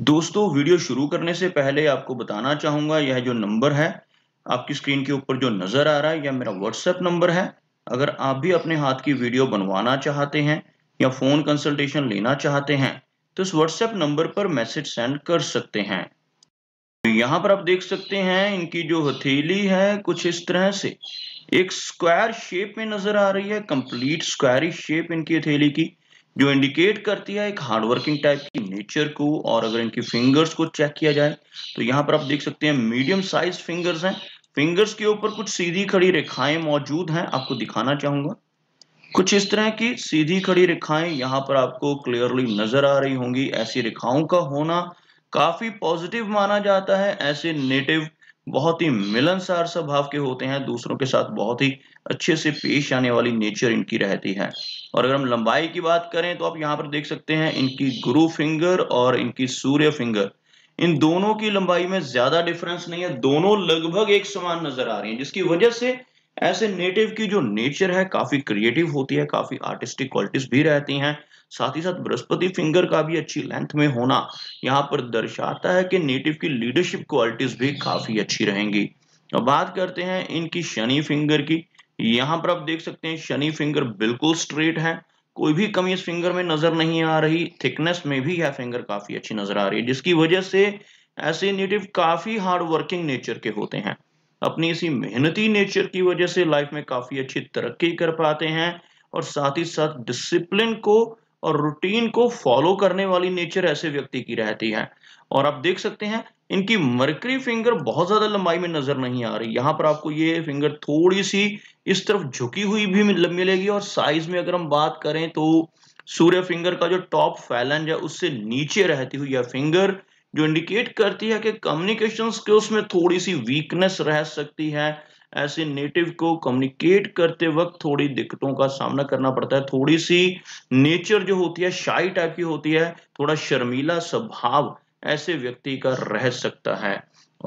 दोस्तों वीडियो शुरू करने से पहले आपको बताना चाहूंगा यह जो नंबर है आपकी स्क्रीन के ऊपर जो नज़र आ रहा है यह मेरा व्हाट्सएप नंबर है अगर आप भी अपने हाथ की वीडियो बनवाना चाहते हैं या फ़ोन कंसल्टेशन लेना चाहते हैं तो इस व्हाट्सएप नंबर पर मैसेज सेंड कर सकते हैं तो यहां पर आप देख सकते हैं इनकी जो हथेली है कुछ इस तरह से एक स्क्वायर शेप में नज़र आ रही है कंप्लीट स्क्वायरिश शेप इनकी हथेली की जो इंडिकेट करती है एक हार्डवर्किंग टाइप की नेचर को और अगर इनकी फिंगर्स को चेक किया जाए तो यहाँ पर आप देख सकते हैं मीडियम साइज फिंगर्स हैं फिंगर्स के ऊपर कुछ सीधी खड़ी रेखाएं मौजूद हैं आपको दिखाना चाहूंगा कुछ इस तरह की सीधी खड़ी रेखाएं यहाँ पर आपको क्लियरली नजर आ रही होंगी ऐसी रेखाओं का होना काफी पॉजिटिव माना जाता है ऐसे नेटिव बहुत ही मिलनसार स्वभाव के होते हैं दूसरों के साथ बहुत ही अच्छे से पेश आने वाली नेचर इनकी रहती है और अगर हम लंबाई की बात करें तो आप यहाँ पर देख सकते हैं इनकी गुरु फिंगर और इनकी सूर्य फिंगर इन दोनों की लंबाई में ज्यादा डिफरेंस नहीं है दोनों लगभग एक समान नजर आ रही है जिसकी वजह से ऐसे नेटिव की जो नेचर है काफी क्रिएटिव होती है काफी आर्टिस्टिक क्वालिटीज भी रहती हैं साथ ही साथ बृहस्पति फिंगर का भी अच्छी लेंथ में होना यहाँ पर दर्शाता है कि नेटिव की लीडरशिप क्वालिटीज भी काफी अच्छी रहेंगी अब बात करते हैं इनकी शनि फिंगर की यहाँ पर आप देख सकते हैं शनि फिंगर बिल्कुल स्ट्रेट है कोई भी कमी इस फिंगर में नजर नहीं आ रही थिकनेस में भी यह फिंगर काफी अच्छी नजर आ रही है जिसकी वजह से ऐसे नेटिव काफी हार्ड वर्किंग नेचर के होते हैं अपनी इसी मेहनती नेचर की वजह से लाइफ में काफ़ी अच्छी तरक्की कर पाते हैं और साथ ही साथ डिसिप्लिन को और रूटीन को फॉलो करने वाली नेचर ऐसे व्यक्ति की रहती है और आप देख सकते हैं इनकी मर्करी फिंगर बहुत ज़्यादा लंबाई में नज़र नहीं आ रही यहां पर आपको ये फिंगर थोड़ी सी इस तरफ झुकी हुई भी मिलेगी और साइज में अगर हम बात करें तो सूर्य फिंगर का जो टॉप फैलेंज है उससे नीचे रहती हुई यह फिंगर जो इंडिकेट करती है कि कम्युनिकेशन स्किल्स में थोड़ी सी वीकनेस रह सकती है ऐसे नेटिव को कम्युनिकेट करते वक्त थोड़ी दिक्कतों का सामना करना पड़ता है थोड़ी सी नेचर जो होती है शाही टाइप की होती है थोड़ा शर्मीला स्वभाव ऐसे व्यक्ति का रह सकता है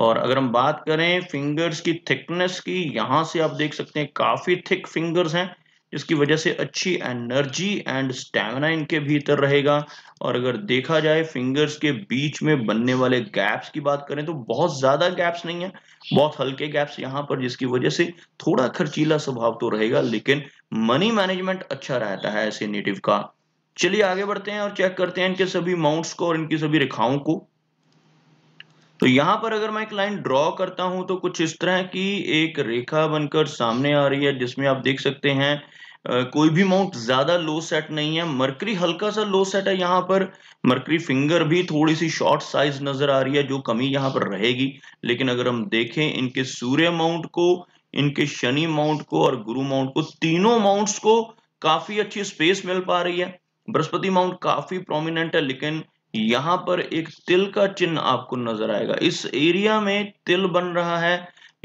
और अगर हम बात करें फिंगर्स की थिकनेस की यहां से आप देख सकते हैं काफी थिक फिंगर्स हैं जिसकी वजह से अच्छी एनर्जी एंड स्टेमिना इनके भीतर रहेगा और अगर देखा जाए फिंगर्स के बीच में बनने वाले गैप्स की बात करें तो बहुत ज़्यादा गैप्स नहीं है बहुत हल्के गैप्स यहाँ पर जिसकी वजह से थोड़ा खर्चीला स्वभाव तो रहेगा लेकिन मनी मैनेजमेंट अच्छा रहता है ऐसे नेटिव का चलिए आगे बढ़ते हैं और चेक करते हैं इनके सभी माउंट्स को और इनकी सभी रेखाओं को तो यहां पर अगर मैं एक लाइन ड्रॉ करता हूं तो कुछ इस तरह की एक रेखा बनकर सामने आ रही है जिसमें आप देख सकते हैं कोई भी माउंट ज्यादा लो सेट नहीं है मरकरी हल्का सा लो सेट है यहाँ पर मरकरी फिंगर भी थोड़ी सी शॉर्ट साइज नजर आ रही है जो कमी यहाँ पर रहेगी लेकिन अगर हम देखें इनके सूर्य माउंट को इनके शनि माउंट को और गुरु माउंट को तीनों माउंट्स को काफी अच्छी स्पेस मिल पा रही है बृहस्पति माउंट काफी प्रोमिनेंट है लेकिन यहां पर एक तिल का चिन्ह आपको नजर आएगा इस एरिया में तिल बन रहा है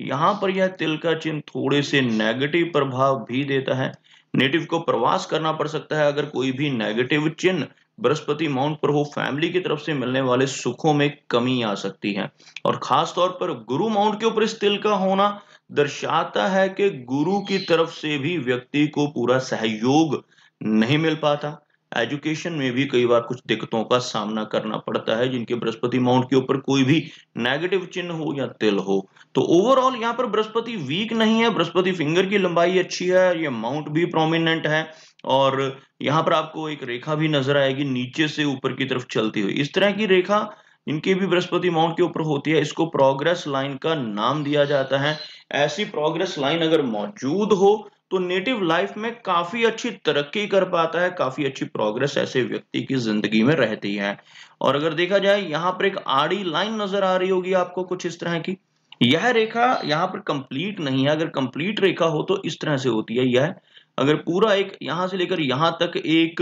यहां पर यह तिल का चिन्ह थोड़े से नेगेटिव प्रभाव भी देता है नेटिव को प्रवास करना पड़ सकता है अगर कोई भी नेगेटिव चिन्ह बृहस्पति माउंट पर हो फैमिली की तरफ से मिलने वाले सुखों में कमी आ सकती है और खास तौर पर गुरु माउंट के ऊपर इस तिल का होना दर्शाता है कि गुरु की तरफ से भी व्यक्ति को पूरा सहयोग नहीं मिल पाता एजुकेशन में भी कई बार कुछ दिक्कतों का सामना करना पड़ता है जिनके बृहस्पति माउंट के ऊपर कोई भी नेगेटिव चिन्ह हो या तिल हो तो ओवरऑल यहाँ पर बृहस्पति वीक नहीं है बृहस्पति फिंगर की लंबाई अच्छी है ये माउंट भी प्रोमिनेंट है और यहाँ पर आपको एक रेखा भी नजर आएगी नीचे से ऊपर की तरफ चलती हुई इस तरह की रेखा इनके भी बृहस्पति माउंट के ऊपर होती है इसको प्रोग्रेस लाइन का नाम दिया जाता है ऐसी प्रोग्रेस लाइन अगर मौजूद हो तो नेटिव लाइफ में काफी अच्छी तरक्की कर पाता है काफी अच्छी प्रोग्रेस ऐसे व्यक्ति की जिंदगी में रहती है और अगर देखा जाए यहाँ पर एक आड़ी लाइन नजर आ रही होगी आपको कुछ इस तरह की यह रेखा यहाँ पर कंप्लीट नहीं है अगर कंप्लीट रेखा हो तो इस तरह से होती है यह अगर पूरा एक यहां से लेकर यहाँ तक एक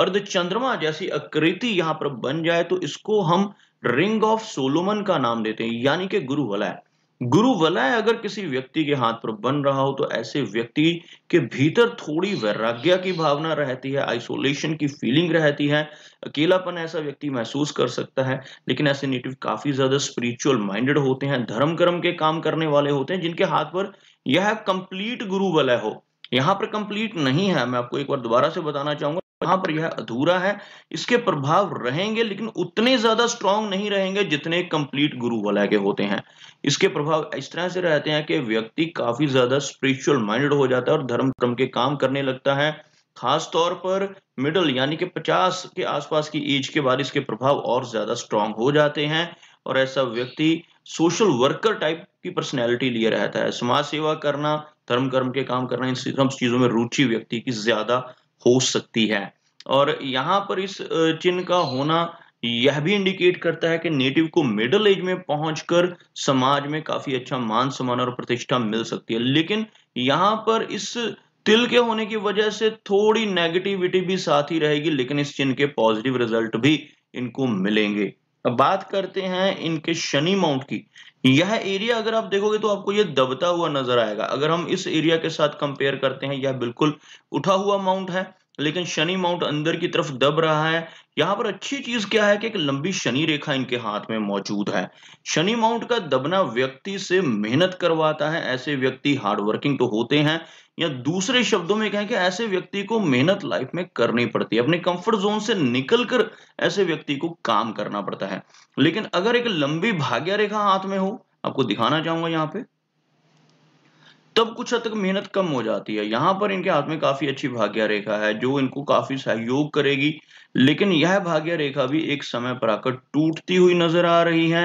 अर्ध चंद्रमा जैसी आकृति यहाँ पर बन जाए तो इसको हम रिंग ऑफ सोलोमन का नाम देते हैं यानी कि गुरु वलय गुरु वलय अगर किसी व्यक्ति के हाथ पर बन रहा हो तो ऐसे व्यक्ति के भीतर थोड़ी वैराग्य की भावना रहती है आइसोलेशन की फीलिंग रहती है अकेलापन ऐसा व्यक्ति महसूस कर सकता है लेकिन ऐसे नेटिव काफी ज्यादा स्पिरिचुअल माइंडेड होते हैं धर्म कर्म के काम करने वाले होते हैं जिनके हाथ पर यह कंप्लीट गुरु वलय हो यहाँ पर कंप्लीट नहीं है मैं आपको एक बार दोबारा से बताना चाहूंगा कहां पर यह अधूरा है इसके प्रभाव रहेंगे लेकिन उतने ज्यादा स्ट्रांग नहीं रहेंगे जितने कंप्लीट गुरु वलय के होते हैं इसके प्रभाव इस तरह से रहते हैं कि व्यक्ति काफी ज्यादा स्पिरिचुअल माइंडेड हो जाता है और धर्म क्रम के काम करने लगता है खास तौर पर मिडल यानी कि 50 के आसपास की एज के बाद इसके प्रभाव और ज्यादा स्ट्रांग हो जाते हैं और ऐसा व्यक्ति सोशल वर्कर टाइप की पर्सनैलिटी लिए रहता है समाज सेवा करना धर्म कर्म के काम करना इन सब चीजों में रुचि व्यक्ति की ज्यादा हो सकती है और यहां पर इस चिन्ह का होना यह भी इंडिकेट करता है कि नेटिव को मिडिल एज में पहुंचकर समाज में काफी अच्छा मान सम्मान और प्रतिष्ठा मिल सकती है लेकिन यहाँ पर इस तिल के होने की वजह से थोड़ी नेगेटिविटी भी साथ ही रहेगी लेकिन इस चिन्ह के पॉजिटिव रिजल्ट भी इनको मिलेंगे अब बात करते हैं इनके शनि माउंट की यह एरिया अगर आप देखोगे तो आपको यह दबता हुआ नजर आएगा अगर हम इस एरिया के साथ कंपेयर करते हैं यह बिल्कुल उठा हुआ माउंट है लेकिन शनि माउंट अंदर की तरफ दब रहा है यहां पर अच्छी चीज क्या है कि एक लंबी शनि रेखा इनके हाथ में मौजूद है शनि माउंट का दबना व्यक्ति से मेहनत करवाता है ऐसे व्यक्ति हार्डवर्किंग तो होते हैं या दूसरे शब्दों में कहें कि ऐसे व्यक्ति को मेहनत लाइफ में करनी पड़ती है अपने कंफर्ट जोन से निकलकर ऐसे व्यक्ति को काम करना पड़ता है लेकिन अगर एक लंबी भाग्य रेखा हाथ में हो आपको दिखाना चाहूंगा यहाँ पे तब कुछ हद तक मेहनत कम हो जाती है यहां पर इनके हाथ में काफी अच्छी भाग्य रेखा है जो इनको काफी सहयोग करेगी लेकिन यह भाग्य रेखा भी एक समय पर आकर टूटती हुई नजर आ रही है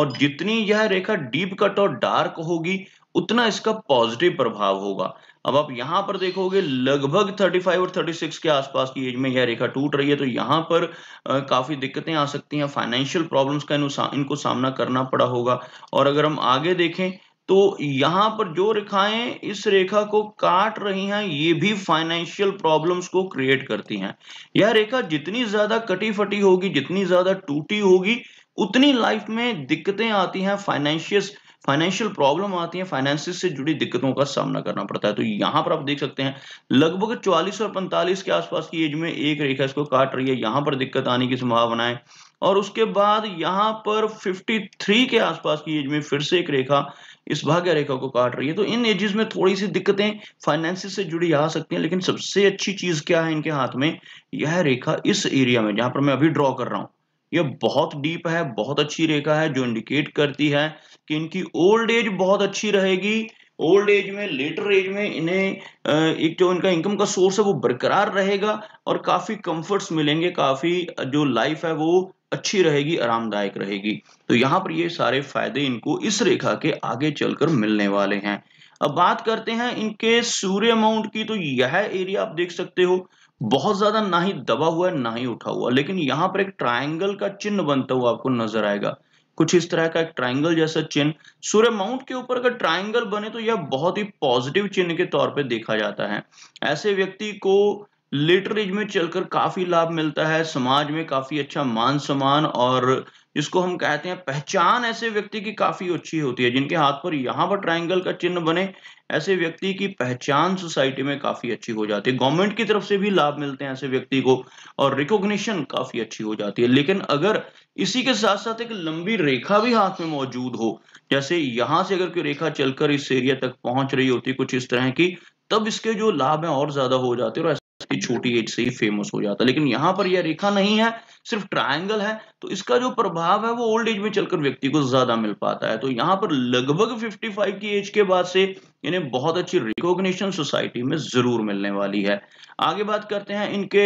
और जितनी यह रेखा डीप कट और डार्क होगी उतना इसका पॉजिटिव प्रभाव होगा अब आप यहां पर देखोगे लगभग 35 और 36 के आसपास की एज में यह रेखा टूट रही है तो यहां पर आ, काफी दिक्कतें आ सकती हैं फाइनेंशियल प्रॉब्लम्स का इनको सामना करना पड़ा होगा और अगर हम आगे देखें तो यहां पर जो रेखाएं इस रेखा को काट रही हैं ये भी फाइनेंशियल प्रॉब्लम्स को क्रिएट करती हैं यह रेखा जितनी ज्यादा कटी फटी होगी जितनी ज्यादा टूटी होगी उतनी लाइफ में दिक्कतें आती हैं फाइनेंशियस फाइनेंशियल प्रॉब्लम आती है फाइनेंसिस से जुड़ी दिक्कतों का सामना करना पड़ता है तो यहां पर आप देख सकते हैं लगभग 44 और 45 के आसपास की एज में एक रेखा इसको काट रही है यहां पर दिक्कत आने की संभावना है और उसके बाद यहां पर 53 के आसपास की एज में फिर से एक रेखा इस भाग्य रेखा को काट रही है तो इन एजेस में थोड़ी सी दिक्कतें फाइनेंसिस से जुड़ी आ सकती हैं लेकिन सबसे अच्छी चीज क्या है इनके हाथ में यह रेखा इस एरिया में जहां पर मैं अभी ड्रॉ कर रहा हूं यह बहुत डीप है बहुत अच्छी रेखा है जो इंडिकेट करती है कि इनकी ओल्ड एज बहुत अच्छी रहेगी ओल्ड एज में लेटर एज में इन्हें एक जो इनका इनकम का सोर्स है वो बरकरार रहेगा और काफ़ी कंफर्ट्स मिलेंगे काफ़ी जो लाइफ है वो अच्छी रहेगी आरामदायक रहेगी तो यहाँ पर ये सारे फायदे इनको इस रेखा के आगे चलकर मिलने वाले हैं अब बात करते हैं इनके सूर्य माउंट की तो यह एरिया आप देख सकते हो बहुत ज्यादा ना ही दबा हुआ है ना ही उठा हुआ लेकिन यहाँ पर एक ट्राइंगल का चिन्ह बनता हुआ आपको नजर आएगा कुछ इस तरह का एक ट्राइंगल जैसा चिन्ह सूर्य माउंट के ऊपर अगर ट्राइंगल बने तो यह बहुत ही पॉजिटिव चिन्ह के तौर पे देखा जाता है ऐसे व्यक्ति को लेटर एज में चलकर काफी लाभ मिलता है समाज में काफी अच्छा मान सम्मान और जिसको हम कहते हैं पहचान ऐसे व्यक्ति की काफी अच्छी होती है जिनके हाथ पर यहाँ पर ट्राइंगल का चिन्ह बने ऐसे व्यक्ति की पहचान सोसाइटी में काफी अच्छी हो जाती है गवर्नमेंट की तरफ से भी लाभ मिलते हैं ऐसे व्यक्ति को और रिकॉग्निशन काफी अच्छी हो जाती है लेकिन अगर इसी के साथ साथ एक लंबी रेखा भी हाथ में मौजूद हो जैसे यहां से अगर कोई रेखा चलकर इस एरिया तक पहुंच रही होती कुछ इस तरह की तब इसके जो लाभ है और ज्यादा हो जाते हैं और इसकी छोटी एज से ही फेमस हो जाता है लेकिन यहाँ पर यह रेखा नहीं है सिर्फ ट्रायंगल है तो इसका जो प्रभाव है वो ओल्ड एज में चलकर व्यक्ति को ज्यादा मिल पाता है तो यहाँ पर लगभग 55 की एज के बाद से इन्हें बहुत अच्छी रिकॉग्निशन सोसाइटी में जरूर मिलने वाली है आगे बात करते हैं इनके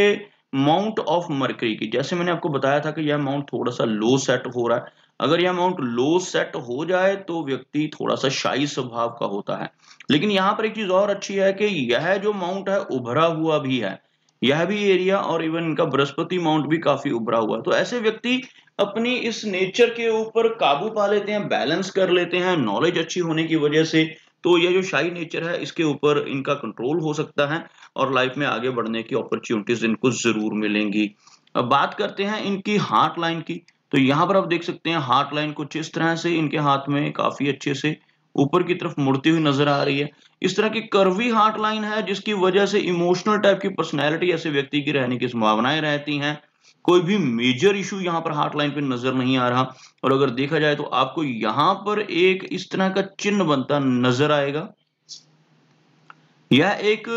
माउंट ऑफ मर्करी की जैसे मैंने आपको बताया था कि यह माउंट थोड़ा सा लो सेट हो रहा है अगर यह अमाउंट लो सेट हो जाए तो व्यक्ति थोड़ा सा शाही स्वभाव का होता है लेकिन यहाँ पर एक चीज और अच्छी है कि यह जो माउंट है उभरा हुआ भी है यह भी एरिया और इवन इनका बृहस्पति माउंट भी काफी उभरा हुआ है तो ऐसे व्यक्ति अपनी इस नेचर के ऊपर काबू पा लेते हैं बैलेंस कर लेते हैं नॉलेज अच्छी होने की वजह से तो यह जो शाही नेचर है इसके ऊपर इनका कंट्रोल हो सकता है और लाइफ में आगे बढ़ने की अपॉर्चुनिटीज इनको जरूर मिलेंगी अब बात करते हैं इनकी हार्ट लाइन की तो यहां पर आप देख सकते हैं हार्ट लाइन कुछ इस तरह से इनके हाथ में काफी अच्छे से ऊपर की तरफ मुड़ती हुई नजर आ रही है इस तरह की कर्वी हार्ट लाइन है जिसकी वजह से इमोशनल टाइप की पर्सनैलिटी ऐसे व्यक्ति की रहने की संभावनाएं रहती हैं कोई भी मेजर इशू यहां पर हार्ट लाइन पे नजर नहीं आ रहा और अगर देखा जाए तो आपको यहां पर एक इस तरह का चिन्ह बनता नजर आएगा यह एक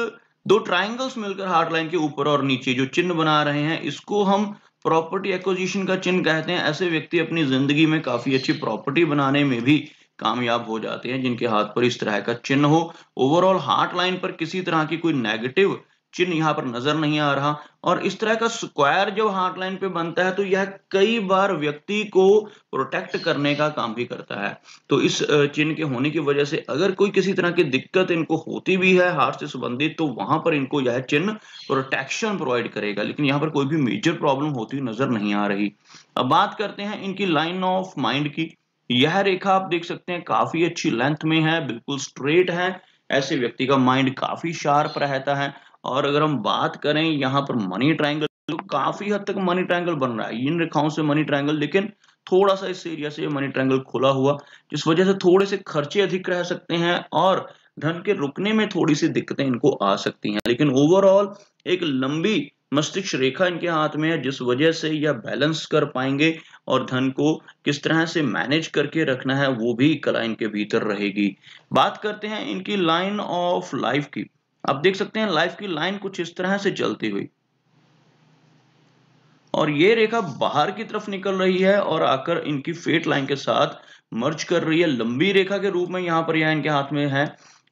दो ट्राइंगल्स मिलकर हार्ट लाइन के ऊपर और नीचे जो चिन्ह बना रहे हैं इसको हम प्रॉपर्टी एक्विजिशन का चिन्ह कहते हैं ऐसे व्यक्ति अपनी जिंदगी में काफी अच्छी प्रॉपर्टी बनाने में भी कामयाब हो जाते हैं जिनके हाथ पर इस तरह का चिन्ह हो ओवरऑल हार्ट लाइन पर किसी तरह की कोई नेगेटिव चिन्ह यहाँ पर नजर नहीं आ रहा और इस तरह का स्क्वायर जब लाइन पे बनता है तो यह कई बार व्यक्ति को प्रोटेक्ट करने का काम भी करता है तो इस चिन्ह के होने की वजह से अगर कोई किसी तरह की दिक्कत इनको होती भी है हार्ट से संबंधित तो वहां पर इनको यह चिन्ह प्रोटेक्शन प्रोवाइड करेगा लेकिन यहाँ पर कोई भी मेजर प्रॉब्लम होती हुई नजर नहीं आ रही अब बात करते हैं इनकी लाइन ऑफ माइंड की यह रेखा आप देख सकते हैं काफी अच्छी लेंथ में है बिल्कुल स्ट्रेट है ऐसे व्यक्ति का माइंड काफी शार्प रहता है और अगर हम बात करें यहाँ पर मनी ट्राइंगल तो काफी हद तक मनी ट्राइंगल बन रहा है इन रेखाओं से मनी ट्राइंगल लेकिन थोड़ा सा इस एरिया से मनी ट्राइंगल खुला हुआ जिस वजह से थोड़े से खर्चे अधिक रह सकते हैं और धन के रुकने में थोड़ी सी दिक्कतें इनको आ सकती हैं लेकिन ओवरऑल एक लंबी मस्तिष्क रेखा इनके हाथ में है जिस वजह से यह बैलेंस कर पाएंगे और धन को किस तरह से मैनेज करके रखना है वो भी कला इनके भीतर रहेगी बात करते हैं इनकी लाइन ऑफ लाइफ की आप देख सकते हैं लाइफ की लाइन कुछ इस तरह से चलती हुई और ये रेखा बाहर की तरफ निकल रही है और आकर इनकी फेट लाइन के साथ मर्ज कर रही है लंबी रेखा के रूप में यहाँ पर यह इनके हाथ में है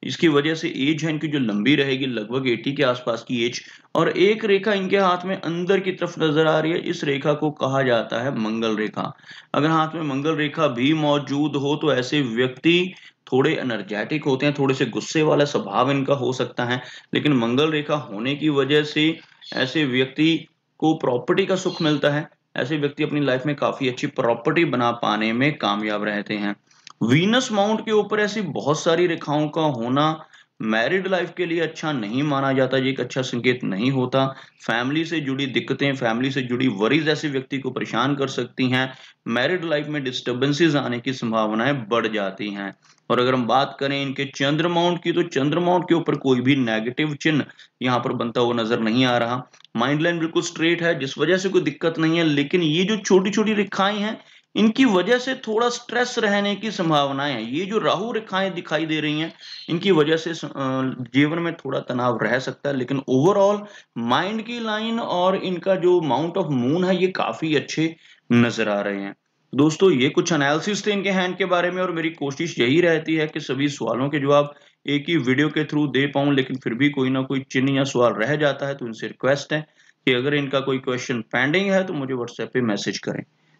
इसकी वजह से एज है इनकी जो लंबी रहेगी लगभग 80 के आसपास की एज और एक रेखा इनके हाथ में अंदर की तरफ नजर आ रही है इस रेखा को कहा जाता है मंगल रेखा अगर हाथ में मंगल रेखा भी मौजूद हो तो ऐसे व्यक्ति थोड़े एनर्जेटिक होते हैं थोड़े से गुस्से वाला स्वभाव इनका हो सकता है लेकिन मंगल रेखा होने की वजह से ऐसे व्यक्ति को प्रॉपर्टी का सुख मिलता है ऐसे व्यक्ति अपनी लाइफ में काफी अच्छी प्रॉपर्टी बना पाने में कामयाब रहते हैं वीनस माउंट के ऊपर ऐसी बहुत सारी रेखाओं का होना मैरिड लाइफ के लिए अच्छा नहीं माना जाता ये एक अच्छा संकेत नहीं होता फैमिली से जुड़ी दिक्कतें फैमिली से जुड़ी वरीज ऐसे व्यक्ति को परेशान कर सकती हैं मैरिड लाइफ में डिस्टर्बेंसेज आने की संभावनाएं बढ़ जाती हैं और अगर हम बात करें इनके चंद्रमाउंट की तो चंद्रमाउंट के ऊपर कोई भी नेगेटिव चिन्ह यहाँ पर बनता हुआ नजर नहीं आ रहा माइंड लाइन बिल्कुल स्ट्रेट है जिस वजह से कोई दिक्कत नहीं है लेकिन ये जो छोटी छोटी रेखाएं हैं इनकी वजह से थोड़ा स्ट्रेस रहने की संभावनाएं हैं ये जो राहु रेखाएं दिखाई दे रही हैं इनकी वजह से जीवन में थोड़ा तनाव रह सकता है लेकिन ओवरऑल माइंड की लाइन और इनका जो माउंट ऑफ मून है ये काफी अच्छे नजर आ रहे हैं दोस्तों ये कुछ एनालिसिस थे इनके हैंड के बारे में और मेरी कोशिश यही रहती है कि सभी सवालों के जवाब एक ही वीडियो के थ्रू दे पाऊं लेकिन फिर भी कोई ना कोई चिन्ह या सवाल रह जाता है तो इनसे रिक्वेस्ट है कि अगर इनका कोई क्वेश्चन पेंडिंग है तो मुझे व्हाट्सएप पे मैसेज करें